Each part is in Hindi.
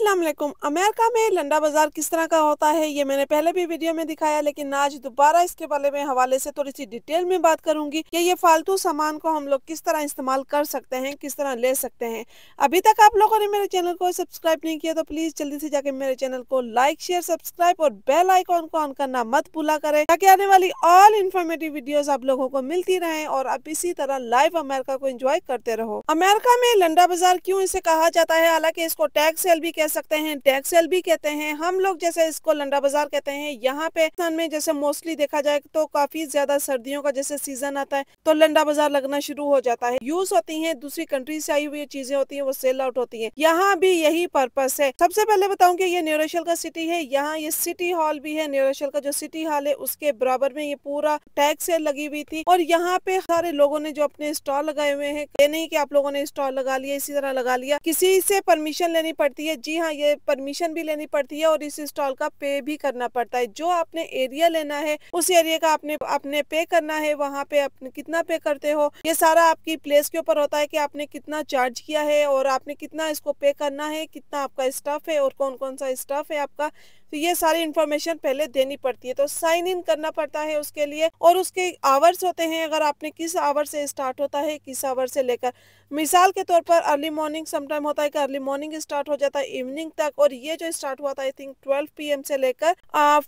अल्लाम अमेरिका में लंडा बाज़ार किस तरह का होता है ये मैंने पहले भी वीडियो में दिखाया लेकिन आज दोबारा इसके बारे में हवाले से थोड़ी सी डिटेल में बात करूंगी कि ये फालतू सामान को हम लोग किस तरह इस्तेमाल कर सकते हैं किस तरह ले सकते हैं अभी तक आप लोगों ने मेरे चैनल को सब्सक्राइब नहीं किया तो प्लीज़ जल्दी से जाके मेरे चैनल को लाइक शेयर सब्सक्राइब और बेल आईकॉन को ऑन करना मत भूला करें ताकि आने वाली ऑल इन्फॉर्मेटिव वीडियो आप लोगों को मिलती रहे और आप इसी तरह लाइव अमेरिका को एंजॉय करते रहो अमेरिका में लंडा बाजार क्यूँ इसे कहा जाता है हालांकि इसको टैक्स सेल भी कह सकते हैं टैक्सेल भी कहते हैं हम लोग जैसे इसको लंडा बाजार कहते हैं यहाँ पे में जैसे मोस्टली देखा जाए तो काफी ज्यादा सर्दियों का जैसे सीजन आता है तो लंडा बाजार लगना शुरू हो जाता है यूज होती है दूसरी कंट्री से आई हुई चीजें होती है वो सेल आउट होती है यहाँ भी यही पर्पस है सबसे पहले बताऊँ की ये न्यूरोशल का सिटी है यहाँ ये सिटी हॉल भी है न्यूरोशल का जो सिटी हॉल है उसके बराबर में ये पूरा टैक्स सेल लगी हुई थी और यहाँ पे सारे लोगों ने जो अपने स्टॉल लगाए हुए हैं ये नहीं की आप लोगों ने स्टॉल लगा लिया इसी तरह लगा लिया किसी से परमिशन लेनी पड़ती है जी जी हाँ ये परमिशन भी लेनी पड़ती है और इस स्टॉल का पे भी करना पड़ता है जो आपने एरिया लेना है उस एरिया का आपने आपने पे करना है वहाँ पे आपने कितना पे करते हो ये सारा आपकी प्लेस के ऊपर होता है कि आपने कितना चार्ज किया है और आपने कितना इसको पे करना है कितना आपका स्टाफ है और कौन कौन सा स्टाफ है आपका तो ये सारी इन्फॉर्मेशन पहले देनी पड़ती है तो साइन इन करना पड़ता है उसके लिए और उसके आवर्स होते हैं अगर आपने किस आवर से स्टार्ट होता है किस आवर से लेकर मिसाल के तौर पर अर्ली मॉर्निंग समटाइम होता है कि अर्ली मॉर्निंग स्टार्ट हो जाता है इवनिंग तक और ये जो स्टार्ट हुआ था आई थिंक ट्वेल्व पी से लेकर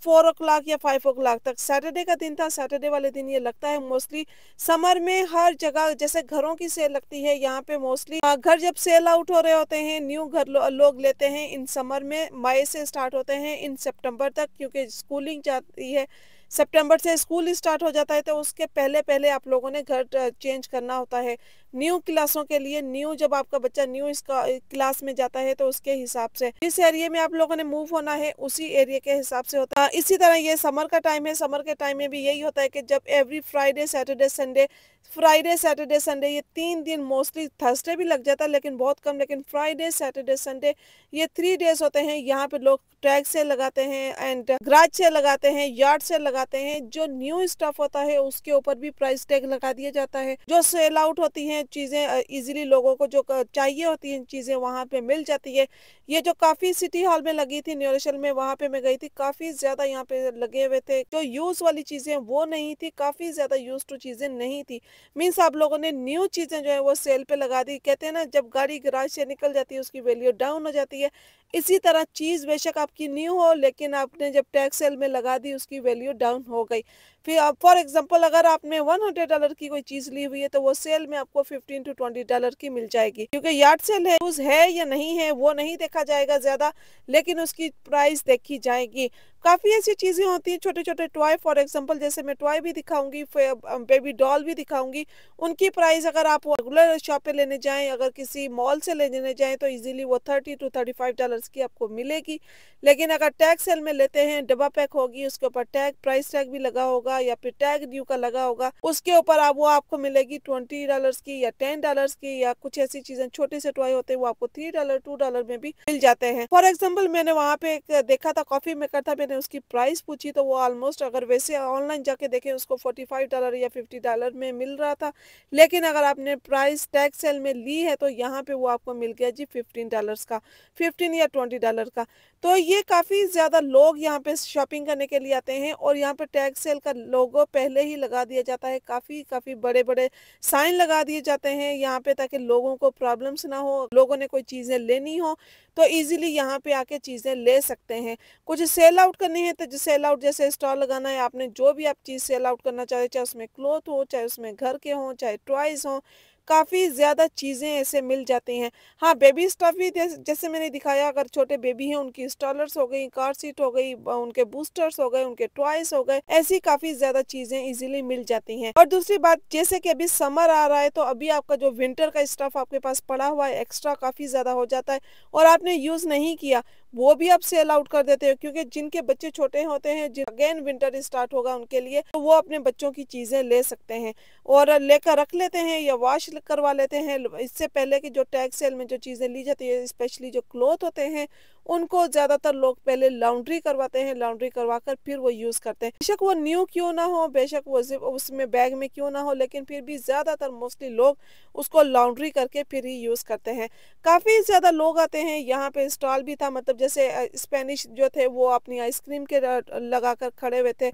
फोर ओ या फाइव ओ तक सैटरडे का दिन था सैटरडे वाले दिन ये लगता है मोस्टली समर में हर जगह जैसे घरों की सेल लगती है यहाँ पे मोस्टली घर जब सेल आउट हो रहे होते हैं न्यू घर लो, लोग लेते हैं इन समर में मई से स्टार्ट होते हैं इन इन सितंबर तक क्योंकि स्कूलिंग जाती है सितंबर से स्कूल स्टार्ट हो जाता है तो उसके पहले पहले आप लोगों ने घर चेंज करना होता है न्यू क्लासों के लिए न्यू जब आपका बच्चा न्यू इसका क्लास में जाता है तो उसके हिसाब से जिस एरिया में आप लोगों ने मूव होना है उसी एरिया के हिसाब से होता है इसी तरह ये समर का टाइम है समर के टाइम में भी यही होता है कि जब every Friday Saturday Sunday Friday Saturday Sunday ये तीन दिन मोस्टली थर्सडे भी लग जाता है लेकिन बहुत कम लेकिन फ्राइडे सैटरडे संडे ये थ्री डेज होते हैं यहाँ पे लोग ट्रैक से लगाते हैं एंड ग्राज से लगाते हैं यार्ड से लगाते हैं जो न्यू स्टफ होता है उसके ऊपर भी प्राइस टैग लगा दिया जाता है जो सेल आउट होती है चीज़ें इजीली लोगों को जो चाहिए होती हैं चीज़ें वहाँ पे मिल जाती है ये जो काफ़ी सिटी हॉल में लगी थी न्यूरेशल में वहाँ पे मैं गई थी काफ़ी ज़्यादा यहाँ पे लगे हुए थे जो यूज़ वाली चीज़ें वो नहीं थी काफ़ी ज़्यादा यूज़ टू चीज़ें नहीं थी मीन्स आप लोगों ने न्यू चीज़ें जो है वो सेल पर लगा दी कहते हैं ना जब गाड़ी गराज से निकल जाती है उसकी वैल्यू डाउन हो जाती है इसी तरह चीज़ बेशक आपकी न्यू हो लेकिन आपने जब टैक्स सेल में लगा दी उसकी वैल्यू डाउन हो गई फिर फॉर एग्जांपल अगर आपने 100 डॉलर की कोई चीज ली हुई है तो वो सेल में आपको 15 टू 20 डॉलर की मिल जाएगी क्योंकि यार्ड सेल है यूज है या नहीं है वो नहीं देखा जाएगा ज्यादा लेकिन उसकी प्राइस देखी जाएगी काफ़ी ऐसी चीज़ें होती हैं छोटे छोटे टॉय फॉर एग्जांपल जैसे मैं टॉय भी दिखाऊंगी बेबी डॉल भी दिखाऊंगी उनकी प्राइस अगर आप रेगुलर शॉप पे लेने जाएं अगर किसी मॉल से लेने जाएं तो इजीली वो thirty two thirty five dollars की आपको मिलेगी लेकिन अगर टैग सेल में लेते हैं डब्बा पैक होगी उसके ऊपर टैग प्राइस टैग भी लगा होगा या फिर टैग ड्यू का लगा होगा उसके ऊपर आप वो आपको मिलेगी ट्वेंटी डॉलर्स की या टेन डॉलर्स की या कुछ ऐसी चीज़ें छोटे से टॉय होते हैं वो आपको थ्री डॉलर टू डॉलर में भी मिल जाते हैं फॉर एग्जाम्पल मैंने वहाँ पे देखा था कॉफी मेकर था मैंने आपने उसकी प्राइस पूछी तो वो ऑलमोस्ट अगर वैसे ऑनलाइन जाके देखें उसको फोर्टी फाइव डॉलर या फिफ्टी डॉलर में मिल रहा था लेकिन अगर आपने प्राइस टैक्स सेल में ली है तो यहाँ पे वो आपको मिल गया जी फिफ्टीन डॉलर्स का फिफ्टीन या ट्वेंटी डॉलर का तो ये काफ़ी ज़्यादा लोग यहाँ पे शॉपिंग करने के लिए आते हैं और यहाँ पे टैग सेल का लोगो पहले ही लगा दिया जाता है काफ़ी काफ़ी बड़े बड़े साइन लगा दिए जाते हैं यहाँ पे ताकि लोगों को प्रॉब्लम्स ना हो लोगों ने कोई चीज़ें लेनी हो तो इजीली यहाँ पे आके चीज़ें ले सकते हैं कुछ सेल आउट करनी है तो सेल आउट जैसे स्टॉल लगाना है आपने जो भी आप चीज़ सेल आउट करना चाहते चाहे उसमें क्लोथ हो चाहे उसमें घर के हों चाहे टॉयज़ हों काफ़ी ज़्यादा चीज़ें ऐसे मिल जाती हैं हाँ बेबी स्टफ़ भी जैसे मैंने दिखाया अगर छोटे बेबी हैं उनकी स्टॉलर्स हो गई कार सीट हो गई उनके बूस्टर्स हो गए उनके टॉयस हो गए ऐसी काफ़ी ज़्यादा चीज़ें इजीली मिल जाती हैं और दूसरी बात जैसे कि अभी समर आ रहा है तो अभी आपका जो विंटर का स्टफ़ आपके पास पड़ा हुआ है एक्स्ट्रा काफ़ी ज़्यादा हो जाता है और आपने यूज़ नहीं किया वो भी अब सेल आउट कर देते हैं क्योंकि जिनके बच्चे छोटे होते हैं जिन अगेन विंटर स्टार्ट होगा उनके लिए तो वो अपने बच्चों की चीज़ें ले सकते हैं और लेकर रख लेते हैं या वॉश करवा लेते हैं इससे पहले कि जो टैग सेल में जो चीज़ें ली जाती है स्पेशली जो क्लोथ होते हैं उनको ज़्यादातर लोग पहले लॉन्ड्री करवाते हैं लॉन्ड्री करवा कर फिर वो यूज़ करते हैं बेशक वो न्यू क्यों ना हो बेशक वो उसमें बैग में क्यों ना हो लेकिन फिर भी ज़्यादातर मोस्टली लोग उसको लॉन्ड्री करके फिर ही यूज़ करते हैं काफ़ी ज़्यादा लोग आते हैं यहाँ पे स्टॉल भी था मतलब जैसे स्पेनिश जो थे वो अपनी आइसक्रीम के लगा कर खड़े हुए थे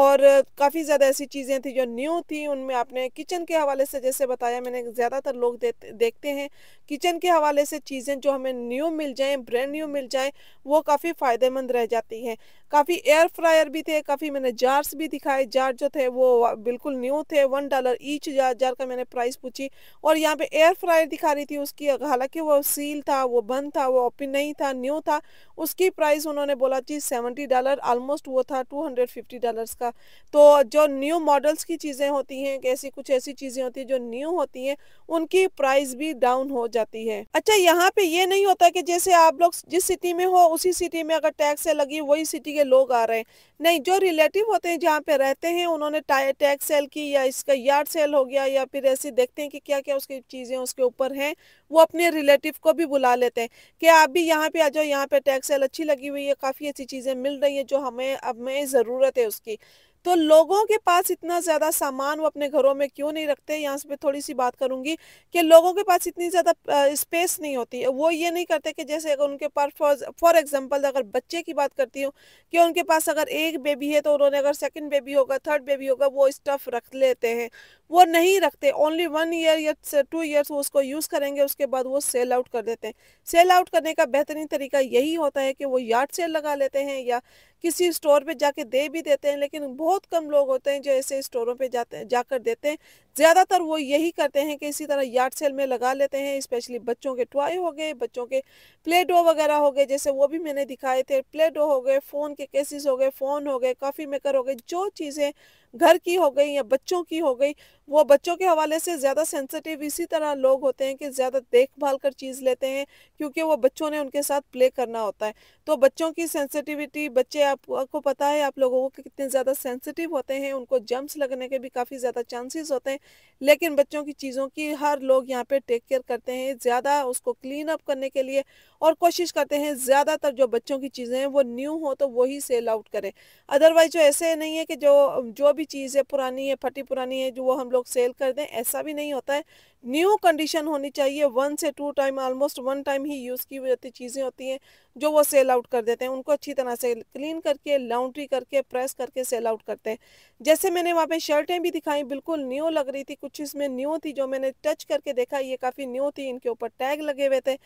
और काफ़ी ज़्यादा ऐसी चीज़ें थी जो न्यू थी उनमें आपने किचन के हवाले से जैसे बताया मैंने ज़्यादातर लोग देखते हैं किचन के हवाले से चीज़ें जो हमें न्यू मिल जाएँ ब्रांड न्यू मिल जाएँ वो काफ़ी फ़ायदेमंद रह जाती हैं काफ़ी एयर फ्रायर भी थे काफ़ी मैंने जार्स भी दिखाए जार जो थे वो बिल्कुल न्यू थे one dollar each jar jar का मैंने प्राइस पूछी और यहाँ पे एयर फ्रायर दिखा रही थी उसकी हालांकि वो सील था वो बंद था वो ओपन नहीं था न्यू था उसकी प्राइस उन्होंने बोला थी सेवेंटी डॉलर ऑलमोस्ट वो था टू हंड्रेड फिफ्टी का तो जो न्यू मॉडल्स की चीज़ें होती हैं ऐसी कुछ ऐसी चीज़ें होती हैं जो न्यू होती हैं उनकी प्राइस भी डाउन हो जाती है अच्छा यहाँ पे ये नहीं होता कि जैसे आप लोग जिस सिटी में हो उसी सिटी में अगर टैक्स लगी वही सिटी के ये लोग आ रहे हैं नहीं जो रिलेटिव होते हैं जहाँ पे रहते हैं उन्होंने टैक्स सेल की या इसका यार्ड सेल हो गया या फिर ऐसे देखते हैं कि क्या क्या उसकी चीज़ें उसके ऊपर हैं वो अपने रिलेटिव को भी बुला लेते हैं कि आप भी यहाँ पे आ जाओ यहाँ पे टैक्स सेल अच्छी लगी हुई है काफ़ी अच्छी चीज़ें मिल रही है जो हमें अब में ज़रूरत है उसकी तो लोगों के पास इतना ज़्यादा सामान वो अपने घरों में क्यों नहीं रखते यहाँ से थोड़ी सी बात करूंगी कि लोगों के पास इतनी ज़्यादा स्पेस नहीं होती वो ये नहीं करते कि जैसे अगर उनके पास फॉर एग्जाम्पल एग्जांपल अगर बच्चे की बात करती हूँ कि उनके पास अगर एक बेबी है तो उन्होंने अगर सेकेंड बेबी होगा थर्ड बेबी होगा वो स्टफ़ रख लेते हैं वो नहीं रखते ओनली वन ईयर या टू ईयर्स वो उसको यूज़ करेंगे उसके बाद वो सेल आउट कर देते हैं सेल आउट करने का बेहतरीन तरीका यही होता है कि वो यार्ड सेल लगा लेते हैं या किसी स्टोर पे जाके दे भी देते हैं लेकिन बहुत कम लोग होते हैं जो ऐसे स्टोरों पे जाते जाकर देते हैं ज़्यादातर वो यही करते हैं कि इसी तरह यार्ड सेल में लगा लेते हैं स्पेशली बच्चों के टॉय हो गए बच्चों के प्ले डो वगैरह हो गए जैसे वो भी मैंने दिखाए थे प्ले डो हो गए फ़ोन के केसेस हो गए फ़ोन हो गए कॉफ़ी मेकर हो गए जो चीज़ें घर की हो गई या बच्चों की हो गई वो बच्चों के हवाले से ज़्यादा सेंसिटिव इसी तरह लोग होते हैं कि ज़्यादा देखभाल कर चीज़ लेते हैं क्योंकि वो बच्चों ने उनके साथ प्ले करना होता है तो बच्चों की सेंसिटिविटी बच्चे आपको पता है आप लोगों को कितने ज़्यादा सेंसिटिव होते हैं उनको जम्प्स लगने के भी काफ़ी ज़्यादा चांसेस होते हैं लेकिन बच्चों की चीज़ों की हर लोग यहाँ पे टेक केयर करते हैं ज़्यादा उसको क्लीन अप करने के लिए और कोशिश करते हैं ज़्यादातर जो बच्चों की चीज़ें हैं वो न्यू हो तो वही सेल आउट करें अदरवाइज जो ऐसे नहीं है कि जो जो भी चीज़ें पुरानी है फटी पुरानी है जो वो हम लोग सेल कर दें ऐसा भी नहीं होता है न्यू कंडीशन होनी चाहिए वन से two time almost one time ही यूज़ की जाती चीज़ें होती हैं जो वो सेल आउट कर देते हैं उनको अच्छी तरह से क्लीन करके लाउंड्री करके प्रेस करके सेल आउट करते हैं जैसे मैंने वहाँ पे शर्टें भी दिखाई बिल्कुल न्यू लग रही थी कुछ इसमें न्यू थी जो मैंने टच करके देखा ये काफ़ी न्यू थी इनके ऊपर टैग लगे हुए थे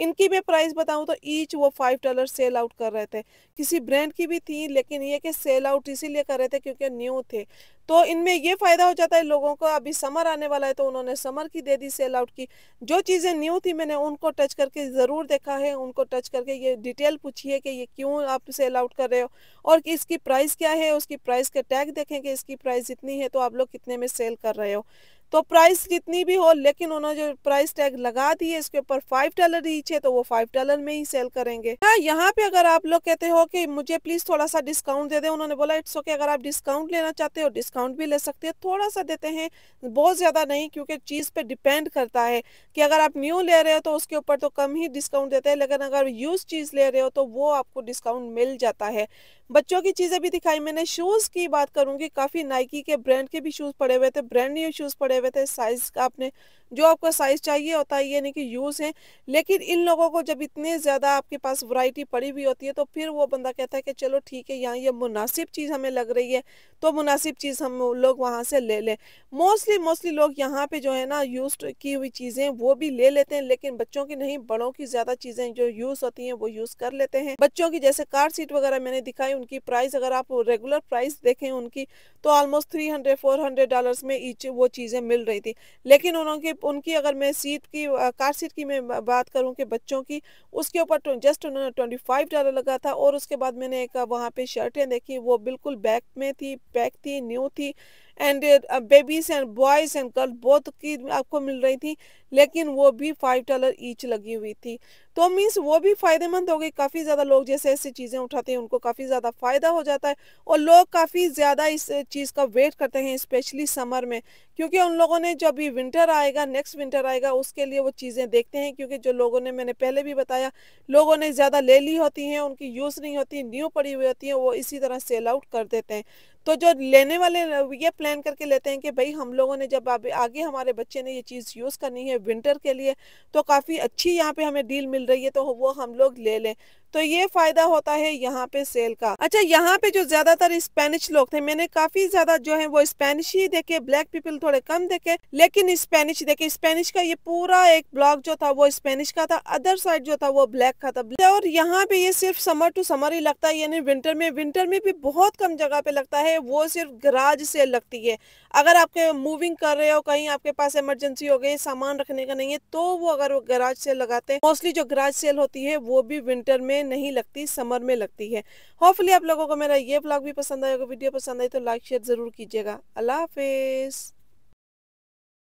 इनकी मैं प्राइस बताऊं तो ईच वो फाइव डॉलर सेल आउट कर रहे थे किसी ब्रांड की भी थी लेकिन ये कि सेल आउट इसीलिए कर रहे थे क्योंकि न्यू थे तो इनमें ये फ़ायदा हो जाता है लोगों को अभी समर आने वाला है तो उन्होंने समर की दे दी सेल आउट की जो चीज़ें न्यू थी मैंने उनको टच करके ज़रूर देखा है उनको टच करके ये डिटेल पूछी है कि ये क्यों आप सेल आउट कर रहे हो और इसकी प्राइस क्या है उसकी प्राइस के टैग देखें कि इसकी प्राइस इतनी है तो आप लोग कितने में सेल कर रहे हो तो प्राइस कितनी भी हो लेकिन उन्होंने जो प्राइस टैग लगा दी है इसके ऊपर फाइव डॉलर रीच है तो वो फाइव डॉलर में ही सेल करेंगे हाँ यहाँ पे अगर आप लोग कहते हो कि मुझे प्लीज थोड़ा सा डिस्काउंट दे दे उन्होंने बोला इट्स ओके अगर आप डिस्काउंट लेना चाहते हो डिस्काउंट भी ले सकते हैं थोड़ा सा देते हैं बहुत ज्यादा नहीं क्योंकि चीज पे डिपेंड करता है कि अगर आप न्यू ले रहे हो तो उसके ऊपर तो कम ही डिस्काउंट देते हैं लेकिन अगर यूज चीज ले रहे हो तो वो आपको डिस्काउंट मिल जाता है बच्चों की चीजें भी दिखाई मैंने शूज की बात करूंगी काफी नाइकी के ब्रांड के भी शूज पड़े हुए थे ब्रांड न्यू शूज पड़े हुए थे साइज़ का आपने जो आपका साइज़ चाहिए होता है ये नहीं कि यूज़ है लेकिन इन लोगों को जब इतने ज़्यादा आपके पास वैरायटी पड़ी हुई होती है तो फिर वो बंदा कहता है कि चलो ठीक है यहाँ ये मुनासिब चीज़ हमें लग रही है तो मुनासिब चीज़ हम लोग वहाँ से ले लें मोस्टली मोस्टली लोग यहाँ पे जो है ना यूज़ की हुई चीज़ें वो भी ले लेते हैं लेकिन बच्चों की नहीं बड़ों की ज़्यादा चीज़ें जो यूज़ होती हैं वो यूज़ कर लेते हैं बच्चों की जैसे कार सीट वगैरह मैंने दिखाई उनकी प्राइस अगर आप रेगुलर प्राइस देखें उनकी तो almost three hundred four hundred dollars में ईच वो चीज़ें मिल रही थी लेकिन उन्होंने उनकी अगर मैं सीट की कार सीट की मैं बात करूं कि बच्चों की उसके ऊपर तो जस्ट उन्होंने ट्वेंटी फाइव डॉलर लगा था और उसके बाद मैंने एक वहाँ पे शर्टें देखी वो बिल्कुल बैक में थी पैक थी न्यू थी and babies and boys and girl both की आपको मिल रही थी लेकिन वो भी फाइव डॉलर ईच लगी हुई थी तो मीन्स वो भी फ़ायदेमंद हो गई काफ़ी ज़्यादा लोग जैसे ऐसी चीज़ें उठाते हैं उनको काफ़ी ज़्यादा फ़ायदा हो जाता है और लोग काफ़ी ज़्यादा इस चीज़ का वेट करते हैं स्पेशली समर में क्योंकि उन लोगों ने जब भी विंटर आएगा नेक्स्ट विंटर आएगा उसके लिए वो चीज़ें देखते हैं क्योंकि जो लोगों ने मैंने पहले भी बताया लोगों ने ज़्यादा ले ली होती हैं उनकी यूज़ नहीं होती न्यू पड़ी हुई होती हैं वो इसी तरह सेल आउट कर देते हैं तो जो लेने वाले ये प्लान करके लेते हैं कि भाई हम लोगों ने जब आगे हमारे बच्चे ने ये चीज़ यूज़ करनी है विंटर के लिए तो काफ़ी अच्छी यहाँ पे हमें डील मिल रही है तो वो हम लोग ले लें तो ये फायदा होता है यहाँ पे सेल का अच्छा यहाँ पे जो ज्यादातर स्पेनिश लोग थे मैंने काफी ज्यादा जो है वो स्पेनिश ही देखे ब्लैक पीपल थोड़े कम देखे लेकिन स्पेनिश देखे स्पेनिश का ये पूरा एक ब्लॉक जो था वो स्पेनिश का था अदर साइड जो था वो ब्लैक का था और यहाँ पे ये सिर्फ समर टू समर ही लगता है यानी विंटर में विंटर में भी बहुत कम जगह पे लगता है वो सिर्फ गराज सेल लगती है अगर आपके मूविंग कर रहे हो कहीं आपके पास इमरजेंसी हो गई सामान रखने का नहीं है तो वो अगर वो गराज सेल लगाते हैं मोस्टली जो गराज सेल होती है वो भी विंटर में नहीं लगती समर में लगती है होपफुली आप लोगों को मेरा ये ब्लॉग भी पसंद आएगा वीडियो पसंद आई तो लाइक शेयर ज़रूर कीजिएगा अल्लाह हाफिज़